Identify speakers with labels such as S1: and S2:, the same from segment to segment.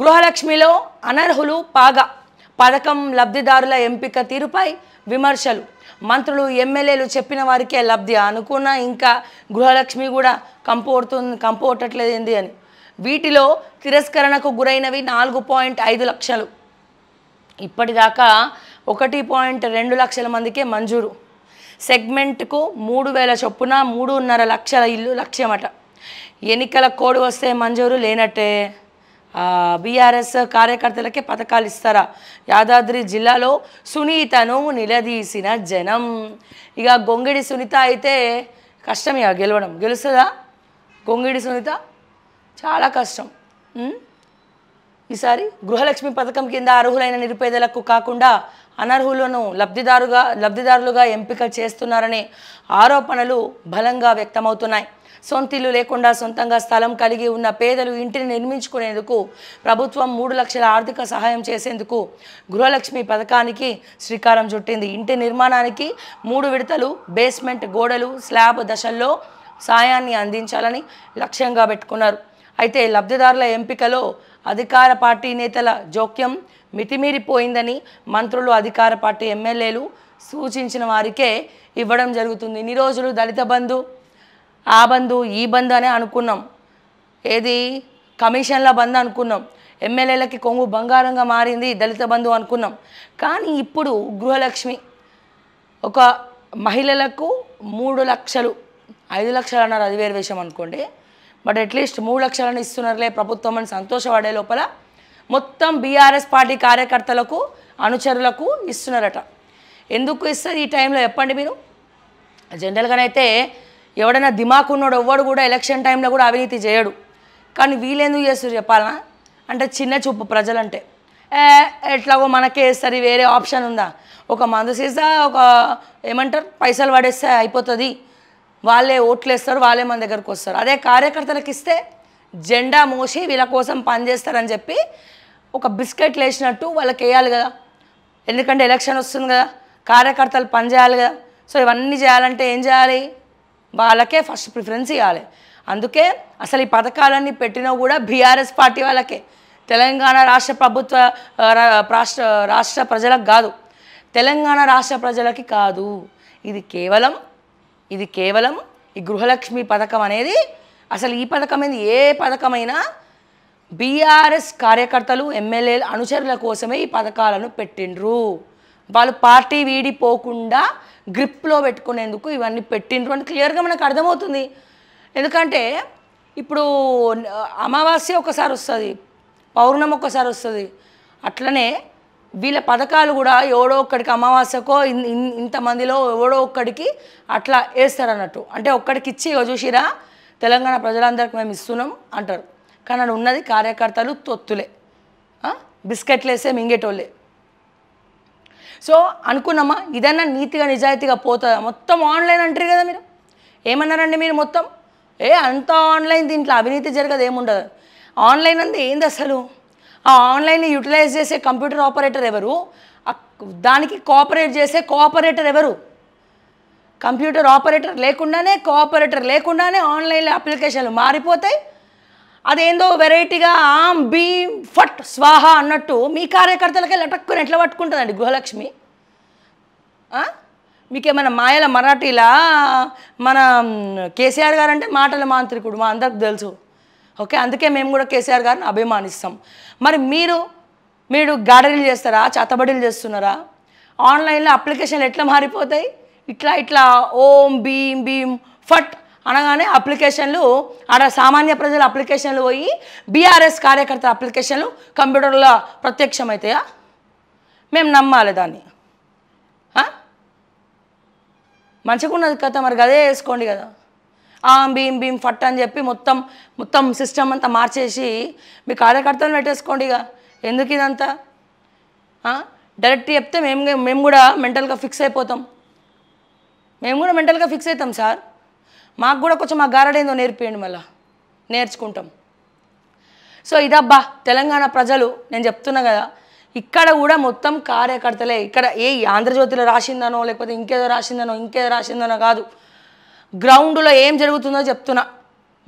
S1: గృహలక్ష్మిలో అనర్హులు పాగా పథకం లబ్ధిదారుల ఎంపిక తీరుపై విమర్శలు మంత్రులు ఎమ్మెల్యేలు చెప్పిన వారికే లబ్ధి అనుకున్న ఇంకా గృహలక్ష్మి కూడా కంపోడుతుంది కంపోటట్లేదేంది అని వీటిలో తిరస్కరణకు గురైనవి నాలుగు పాయింట్ ఐదు లక్షలు ఇప్పటిదాకా ఒకటి పాయింట్ రెండు లక్షల మందికే మంజూరు సెగ్మెంట్కు మూడు వేల చొప్పున మూడున్నర లక్షల ఇల్లు లక్ష్యమట ఎన్నికల కోడ్ వస్తే మంజూరు లేనట్టే బీఆర్ఎస్ కార్యకర్తలకే పథకాలు ఇస్తారా యాదాద్రి జిల్లాలో సునీతను నిలదీసిన జనం ఇక గొంగిడి సునీత అయితే కష్టం ఇక గెలవడం గెలుస్తుందా గొంగిడి సునీత చాలా కష్టం ఈసారి గృహలక్ష్మి పథకం కింద అర్హులైన నిరుపేదలకు కాకుండా అనర్హులను లబ్ధిదారుగా లబ్ధిదారులుగా ఎంపిక చేస్తున్నారనే ఆరోపణలు బలంగా వ్యక్తమవుతున్నాయి సొంతిల్లు లేకుండా సొంతంగా స్థలం కలిగి ఉన్న పేదలు ఇంటిని నిర్మించుకునేందుకు ప్రభుత్వం మూడు లక్షల ఆర్థిక సహాయం చేసేందుకు గృహలక్ష్మి పథకానికి శ్రీకారం చుట్టింది ఇంటి నిర్మాణానికి మూడు విడతలు బేస్మెంట్ గోడలు స్లాబ్ దశల్లో సాయాన్ని అందించాలని లక్ష్యంగా పెట్టుకున్నారు అయితే లబ్ధిదారుల ఎంపికలో అధికార పార్టీ నేతల జోక్యం మితిమీరిపోయిందని మంత్రులు అధికార పార్టీ ఎమ్మెల్యేలు సూచించిన వారికే ఇవ్వడం జరుగుతుంది ఇన్ని రోజులు దళిత బంధు ఆ బంధు ఈ బంధు అనే అనుకున్నాం ఏది కమిషన్ల బంధు అనుకున్నాం ఎమ్మెల్యేలకి కొంగు బంగారంగా మారింది దళిత బంధువు అనుకున్నాం కానీ ఇప్పుడు గృహలక్ష్మి ఒక మహిళలకు మూడు లక్షలు ఐదు లక్షలు అన్నారు అది వేరు విషయం అనుకోండి బట్ అట్లీస్ట్ మూడు లక్షలను ఇస్తున్నారులే ప్రభుత్వం అని సంతోషపడే లోపల మొత్తం బీఆర్ఎస్ పార్టీ కార్యకర్తలకు అనుచరులకు ఇస్తున్నారట ఎందుకు ఇస్తారు ఈ టైంలో చెప్పండి మీరు జనరల్గానైతే ఎవడైనా ఉన్నాడు ఎవ్వడు కూడా ఎలక్షన్ టైంలో కూడా అవినీతి చేయడు కానీ వీళ్ళెందుకు చేస్తారు చెప్పాలనా అంటే చిన్న చూపు ప్రజలంటే ఎట్లాగో మనకే వేస్తారు వేరే ఆప్షన్ ఉందా ఒక మందు సీసా ఒక ఏమంటారు పైసలు పడేస్తే అయిపోతుంది వాళ్ళే ఓట్లు వేస్తారు వాళ్ళే మన దగ్గరకు వస్తారు అదే కార్యకర్తలకు ఇస్తే జెండా మోసి వీళ్ళ కోసం పనిచేస్తారని చెప్పి ఒక బిస్కెట్లు వేసినట్టు వాళ్ళకి వేయాలి కదా ఎందుకంటే ఎలక్షన్ వస్తుంది కదా కార్యకర్తలు పనిచేయాలి కదా సో ఇవన్నీ చేయాలంటే ఏం చేయాలి వాళ్ళకే ఫస్ట్ ప్రిఫరెన్స్ ఇవ్వాలి అందుకే అసలు ఈ పథకాలన్నీ పెట్టినా కూడా బీఆర్ఎస్ పార్టీ వాళ్ళకే తెలంగాణ రాష్ట్ర ప్రభుత్వ రాష్ట్ర రాష్ట్ర ప్రజలకు కాదు తెలంగాణ రాష్ట్ర ప్రజలకి కాదు ఇది కేవలం ఇది కేవలం ఈ గృహలక్ష్మి పథకం అనేది అసలు ఈ పథకం అనేది ఏ పథకమైనా బీఆర్ఎస్ కార్యకర్తలు ఎమ్మెల్యేలు అనుచరుల కోసమే ఈ పథకాలను పెట్టిండ్రు వాళ్ళు పార్టీ వీడిపోకుండా గ్రిప్లో పెట్టుకునేందుకు ఇవన్నీ పెట్టిండ్రు అని క్లియర్గా మనకు అర్థమవుతుంది ఎందుకంటే ఇప్పుడు అమావాస్య ఒకసారి వస్తుంది పౌర్ణమి ఒకసారి వస్తుంది అట్లనే వీళ్ళ పథకాలు కూడా ఎవడో ఒక్కడికి అమావాస్యకో ఇంతమందిలో ఎవడో ఒక్కడికి అట్లా వేస్తారన్నట్టు అంటే ఒక్కడికి ఇచ్చి చూసిరా తెలంగాణ ప్రజలందరికి మేము ఇస్తున్నాం అంటారు కానీ అక్కడ ఉన్నది కార్యకర్తలు తొత్తులే బిస్కెట్లు వేసే మింగేటోళ్ళే సో అనుకున్నామా ఇదన్నా నీతిగా నిజాయితీగా పోతుందా మొత్తం ఆన్లైన్ అంటారు కదా మీరు ఏమన్నారండి మీరు మొత్తం ఏ అంత ఆన్లైన్ దీంట్లో అవినీతి జరగదు ఏముండదు ఆన్లైన్ అంది ఏంది అసలు ఆ ఆన్లైన్ని యూటిలైజ్ చేసే కంప్యూటర్ ఆపరేటర్ ఎవరు దానికి కోఆపరేట్ చేసే కోఆపరేటర్ ఎవరు కంప్యూటర్ ఆపరేటర్ లేకుండానే కోఆపరేటర్ లేకుండానే ఆన్లైన్లో అప్లికేషన్లు మారిపోతాయి అదేందో వెరైటీగా ఆమ్ బీమ్ ఫట్ స్వాహ అన్నట్టు మీ కార్యకర్తలకే లటక్కుని ఎట్లా పట్టుకుంటుందండి గృహలక్ష్మి మీకేమైనా మాయల మరాఠీలా మన కేసీఆర్ గారు అంటే మాటల మాంత్రికుడు మా అందరికి తెలుసు ఓకే అందుకే మేము కూడా కేసీఆర్ గారిని అభిమానిస్తాం మరి మీరు మీరు గాడరీలు చేస్తారా చేతబడీలు చేస్తున్నారా ఆన్లైన్లో అప్లికేషన్లు ఎట్లా మారిపోతాయి ఇట్లా ఇట్లా ఓం భీమ్ భీమ్ ఫట్ అనగానే అప్లికేషన్లు ఆడ సామాన్య ప్రజల అప్లికేషన్లు పోయి బీఆర్ఎస్ కార్యకర్త అప్లికేషన్లు కంప్యూటర్లో ప్రత్యక్షమవుతాయా మేము నమ్మాలి దాన్ని ఉన్నది కదా మరి అదే వేసుకోండి కదా ఆం భీం భీం ఫట్ అని చెప్పి మొత్తం మొత్తం సిస్టమ్ అంతా మార్చేసి మీ కార్యకర్తలను పెట్టేసుకోండి ఇక ఎందుకు ఇదంతా డైరెక్ట్ చెప్తే మేము మేము కూడా మెంటల్గా ఫిక్స్ అయిపోతాం మేము కూడా మెంటల్గా ఫిక్స్ అవుతాం సార్ మాకు కూడా కొంచెం మా గారడేందో నేర్పియండి మళ్ళీ నేర్చుకుంటాం సో ఇదబ్బా తెలంగాణ ప్రజలు నేను చెప్తున్నా కదా ఇక్కడ కూడా మొత్తం కార్యకర్తలే ఇక్కడ ఏ ఆంధ్రజ్యోతిలో రాసిందనో లేకపోతే ఇంకేదో రాసిందనో ఇంకేదో రాసిందనో కాదు గ్రౌండ్లో ఏం జరుగుతుందో చెప్తున్నా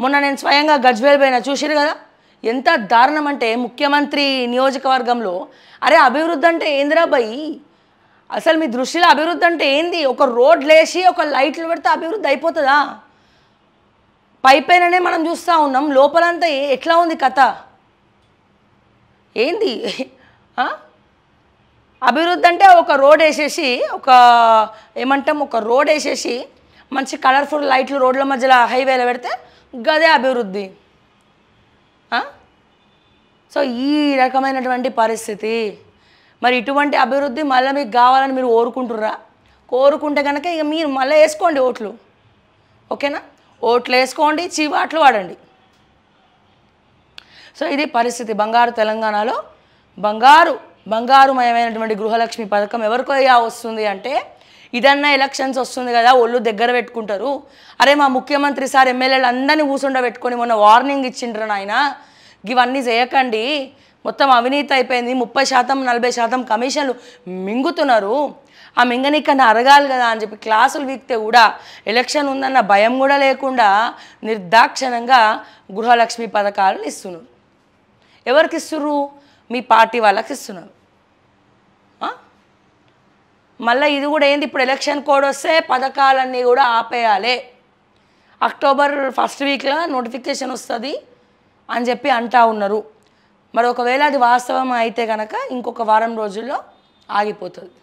S1: మొన్న నేను స్వయంగా గజ్వేల్ పైన చూసారు కదా ఎంత దారుణం అంటే ముఖ్యమంత్రి నియోజకవర్గంలో అరే అభివృద్ధి అంటే ఏందిరా అసలు మీ దృష్టిలో అభివృద్ధి అంటే ఏంది ఒక రోడ్లు వేసి ఒక లైట్లు పెడితే అభివృద్ధి అయిపోతుందా పైపైననే మనం చూస్తూ ఉన్నాం లోపలంతా ఎట్లా ఉంది కథ ఏంది అభివృద్ధి అంటే ఒక రోడ్ వేసేసి ఒక ఏమంటాం ఒక రోడ్ వేసేసి మంచి కలర్ఫుల్ లైట్లు రోడ్ల మధ్యలో హైవేలో పెడితే గదే అభివృద్ధి సో ఈ రకమైనటువంటి పరిస్థితి మరి ఇటువంటి అభివృద్ధి మళ్ళీ మీకు కావాలని మీరు కోరుకుంటుర్రా కోరుకుంటే కనుక ఇక మీరు మళ్ళీ వేసుకోండి ఓట్లు ఓకేనా ఓట్లు వేసుకోండి చీవాట్లు వాడండి సో ఇది పరిస్థితి బంగారు తెలంగాణలో బంగారు బంగారుమయమైనటువంటి గృహలక్ష్మి పథకం ఎవరికో వస్తుంది అంటే ఇదన్నా ఎలక్షన్స్ వస్తుంది కదా ఒళ్ళు దగ్గర పెట్టుకుంటారు అరే మా ముఖ్యమంత్రి సార్ ఎమ్మెల్యేలు అందరినీ కూసుండబెట్టుకొని మొన్న వార్నింగ్ ఇచ్చిండ్రు నాయన ఇవన్నీ చేయకండి మొత్తం అవినీతి అయిపోయింది ముప్పై శాతం నలభై శాతం కమిషన్లు మింగుతున్నారు ఆ మింగని కన్నా అరగాలి కదా అని చెప్పి క్లాసులు వీక్తే కూడా ఎలక్షన్ ఉందన్న భయం కూడా లేకుండా నిర్దాక్షణంగా గృహలక్ష్మి పథకాలను ఇస్తున్నారు ఎవరికి ఇస్తున్నారు మీ పార్టీ వాళ్ళకి ఇస్తున్నారు మళ్ళీ ఇది కూడా ఏంది ఇప్పుడు ఎలక్షన్ కోడ్ వస్తే పథకాలన్నీ కూడా ఆపేయాలి అక్టోబర్ ఫస్ట్ వీక్లో నోటిఫికేషన్ వస్తుంది అని చెప్పి అంటా ఉన్నారు మరి ఒకవేళ అది వాస్తవం అయితే కనుక ఇంకొక వారం రోజుల్లో ఆగిపోతుంది